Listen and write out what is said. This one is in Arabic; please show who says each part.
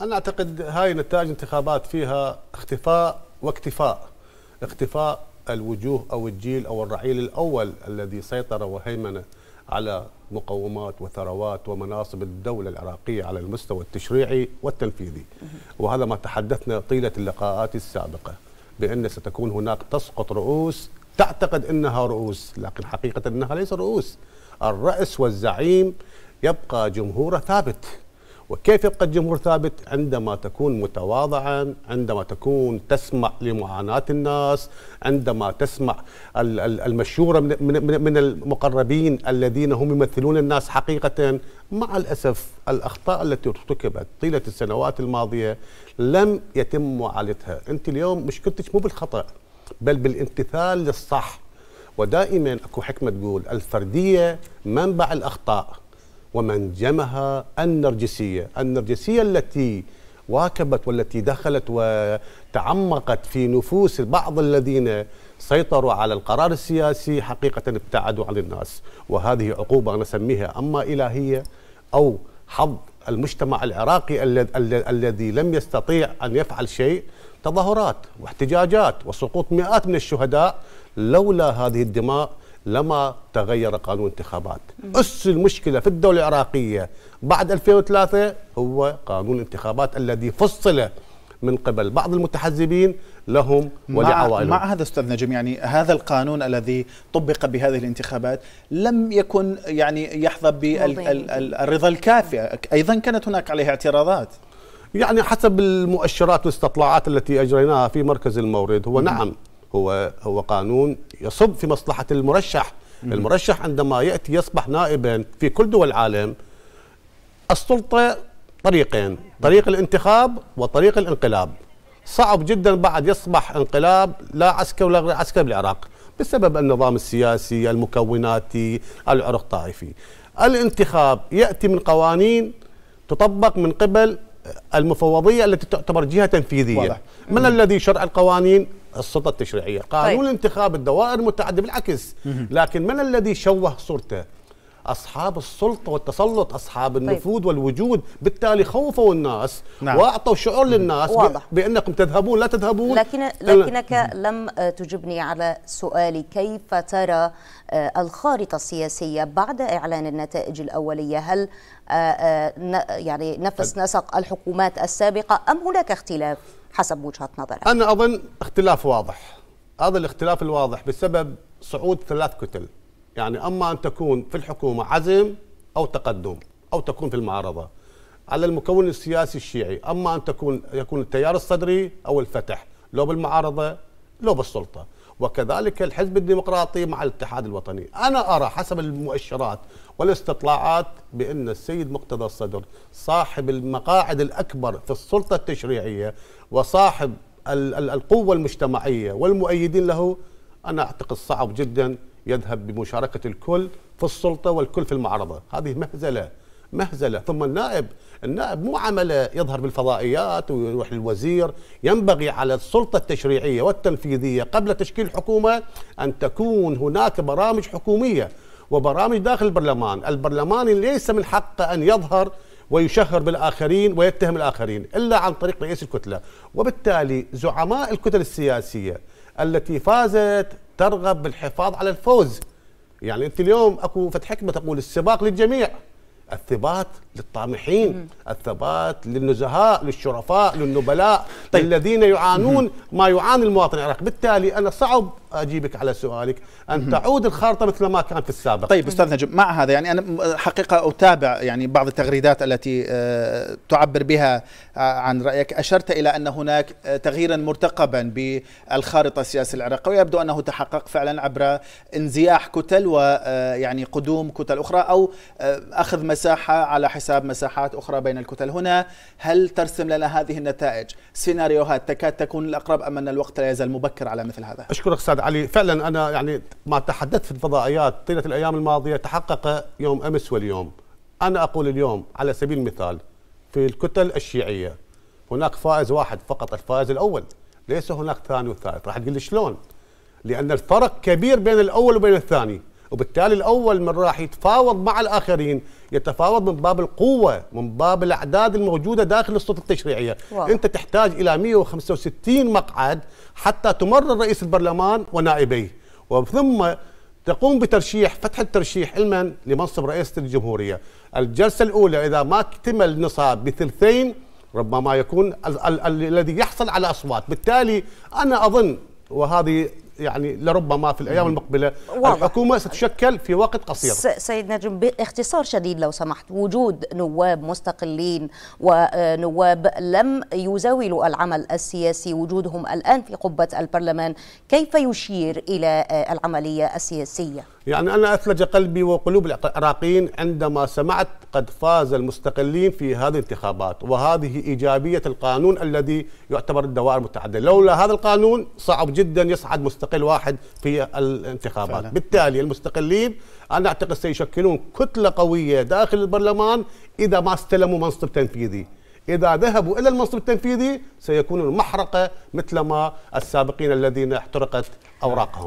Speaker 1: أنا أعتقد هاي نتائج انتخابات فيها اختفاء واكتفاء اختفاء الوجوه أو الجيل أو الرحيل الأول الذي سيطر وهيمن على مقومات وثروات ومناصب الدولة العراقية على المستوى التشريعي والتنفيذي وهذا ما تحدثنا طيلة اللقاءات السابقة بأن ستكون هناك تسقط رؤوس تعتقد أنها رؤوس لكن حقيقة أنها ليس رؤوس الرأس والزعيم يبقى جمهوره ثابت وكيف يبقى الجمهور ثابت عندما تكون متواضعا عندما تكون تسمع لمعاناة الناس عندما تسمع المشورة من المقربين الذين هم يمثلون الناس حقيقة مع الأسف الأخطاء التي ارتكبت طيلة السنوات الماضية لم يتم معالجتها أنت اليوم مشكلتك مو بالخطأ بل بالامتثال للصح ودائما اكو حكمه تقول الفرديه منبع الاخطاء ومنجمها النرجسية النرجسية التي واكبت والتي دخلت وتعمقت في نفوس بعض الذين سيطروا على القرار السياسي حقيقة ابتعدوا عن الناس وهذه عقوبة نسميها أما إلهية أو حظ المجتمع العراقي الذي لم يستطيع أن يفعل شيء تظاهرات واحتجاجات وسقوط مئات من الشهداء لولا هذه الدماء لما تغير قانون انتخابات أس المشكلة في الدولة العراقية بعد 2003 هو قانون الانتخابات الذي فصل من قبل بعض المتحزبين لهم ولعوائلهم مع, مع هذا
Speaker 2: استاذ نجم يعني هذا القانون الذي طبق بهذه الانتخابات لم يكن
Speaker 1: يعني يحظى بالرضا الكافي
Speaker 2: ايضا كانت هناك عليه اعتراضات
Speaker 1: يعني حسب المؤشرات والاستطلاعات التي اجريناها في مركز المورد هو نعم هو هو قانون يصب في مصلحه المرشح المرشح عندما ياتي يصبح نائبا في كل دول العالم السلطه طريقين طريق الانتخاب وطريق الانقلاب صعب جدا بعد يصبح انقلاب لا عسكري ولا غير عسكري بالعراق بسبب النظام السياسي المكوناتي العرق الطائفي الانتخاب ياتي من قوانين تطبق من قبل المفوضيه التي تعتبر جهه تنفيذيه واضح. من الذي شرع القوانين السلطه التشريعيه طيب. قانون طيب. انتخاب الدوائر متعدد بالعكس لكن من الذي شوه صورته اصحاب السلطه والتسلط اصحاب طيب. النفوذ طيب. والوجود بالتالي خوفوا الناس نعم. واعطوا شعور للناس واضح. بانكم تذهبون لا تذهبون لكن لكنك لم تجبني على سؤالي كيف ترى آه، الخارطه السياسيه بعد اعلان النتائج الاوليه هل آه، آه، يعني نفس نسق الحكومات السابقه ام هناك اختلاف حسب وجهه نظرك انا اظن اختلاف واضح هذا الاختلاف الواضح بسبب صعود ثلاث كتل يعني اما ان تكون في الحكومه عزم او تقدم او تكون في المعارضه على المكون السياسي الشيعي اما ان تكون يكون التيار الصدري او الفتح لو بالمعارضه لو بالسلطه وكذلك الحزب الديمقراطي مع الاتحاد الوطني أنا أرى حسب المؤشرات والاستطلاعات بأن السيد مقتدى الصدر صاحب المقاعد الأكبر في السلطة التشريعية وصاحب القوة المجتمعية والمؤيدين له أنا أعتقد صعب جدا يذهب بمشاركة الكل في السلطة والكل في المعارضة هذه مهزلة مهزله ثم النائب النائب مو عمله يظهر بالفضائيات ويروح للوزير ينبغي على السلطه التشريعيه والتنفيذيه قبل تشكيل حكومه ان تكون هناك برامج حكوميه وبرامج داخل البرلمان البرلمان ليس من حقه ان يظهر ويشهر بالآخرين ويتهم الآخرين إلا عن طريق رئيس الكتلة وبالتالي زعماء الكتل السياسية التي فازت ترغب بالحفاظ على الفوز يعني أنت اليوم أكو فتح حكمة تقول السباق للجميع الثبات للطامحين الثبات للنزهاء للشرفاء للنبلاء طيب. الذين يعانون ما يعاني المواطن العراقي بالتالي أنا صعب أجيبك على سؤالك أن تعود الخارطة مثل ما كان في السابق طيب أستاذ نجم مع هذا يعني
Speaker 2: أنا حقيقة أتابع يعني بعض التغريدات التي آه، تعبر بها آه، عن رأيك أشرت إلى أن هناك آه، تغييرا مرتقبا بالخارطة السياسية العراقية ويبدو أنه تحقق فعلا عبر انزياح كتل ويعني قدوم كتل أخرى أو أخذ مساحة على حساب حساب مساحات أخرى بين الكتل هنا هل ترسم لنا هذه النتائج سيناريوهات تكاد تكون الأقرب أم أن الوقت لا يزال مبكر على مثل هذا
Speaker 1: أشكرك أستاذ علي فعلا أنا يعني ما تحدثت في الفضائيات طيلة الأيام الماضية تحقق يوم أمس واليوم أنا أقول اليوم على سبيل المثال في الكتل الشيعية هناك فائز واحد فقط الفائز الأول ليس هناك ثاني وثالث راح تقول لي شلون لأن الفرق كبير بين الأول وبين الثاني وبالتالي الأول من راح يتفاوض مع الآخرين يتفاوض من باب القوة من باب الأعداد الموجودة داخل السلطة التشريعية واو. أنت تحتاج إلى 165 مقعد حتى تمرر رئيس البرلمان ونائبيه وثم تقوم بترشيح فتح الترشيح لمن لمنصب رئيس الجمهورية الجلسة الأولى إذا ما اكتمل النصاب بثلثين ربما يكون الذي يحصل على أصوات بالتالي أنا أظن وهذه يعني لربما في الايام المقبله واضح. الحكومه ستشكل في وقت قصير سيد نجم باختصار شديد لو سمحت وجود نواب مستقلين ونواب لم يزاولوا العمل السياسي وجودهم الان في قبه البرلمان كيف يشير الى العمليه السياسيه يعني أنا أثلج قلبي وقلوب العراقيين عندما سمعت قد فاز المستقلين في هذه الانتخابات وهذه إيجابية القانون الذي يعتبر الدوائر المتعددة لولا هذا القانون صعب جدا يصعد مستقل واحد في الانتخابات فعلا. بالتالي المستقلين أنا أعتقد سيشكلون كتلة قوية داخل البرلمان إذا ما استلموا منصب تنفيذي إذا ذهبوا إلى المنصب التنفيذي سيكون المحرقة مثلما السابقين الذين احترقت أوراقهم